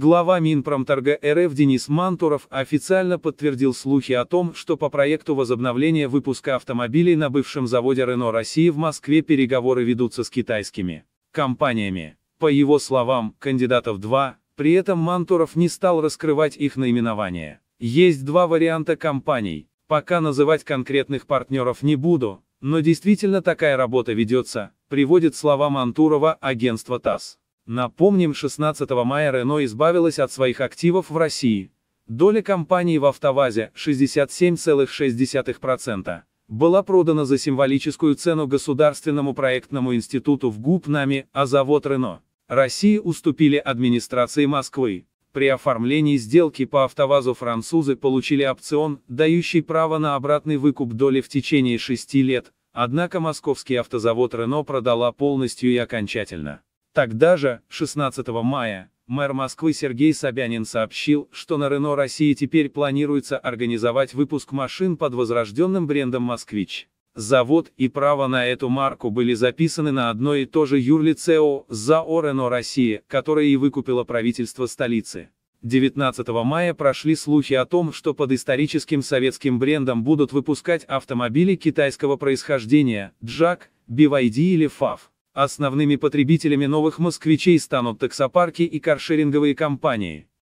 Глава Минпромторга РФ Денис Мантуров официально подтвердил слухи о том, что по проекту возобновления выпуска автомобилей на бывшем заводе Рено России в Москве переговоры ведутся с китайскими компаниями. По его словам, кандидатов два, при этом Мантуров не стал раскрывать их наименование. Есть два варианта компаний, пока называть конкретных партнеров не буду, но действительно такая работа ведется, приводит слова Мантурова агентство ТАСС. Напомним, 16 мая Рено избавилась от своих активов в России. Доля компании в «АвтоВАЗе» 67,6% была продана за символическую цену Государственному проектному институту в ГУП НАМИ, а завод Рено. России уступили администрации Москвы. При оформлении сделки по «АвтоВАЗу» французы получили опцион, дающий право на обратный выкуп доли в течение шести лет, однако московский автозавод Рено продала полностью и окончательно. Тогда же, 16 мая, мэр Москвы Сергей Собянин сообщил, что на Рено России теперь планируется организовать выпуск машин под возрожденным брендом «Москвич». Завод и право на эту марку были записаны на одно и то же юрлицео «ЗАО Рено России», которое и выкупило правительство столицы. 19 мая прошли слухи о том, что под историческим советским брендом будут выпускать автомобили китайского происхождения, джак, Бивайди или Фав. Основными потребителями новых москвичей станут таксопарки и каршеринговые компании.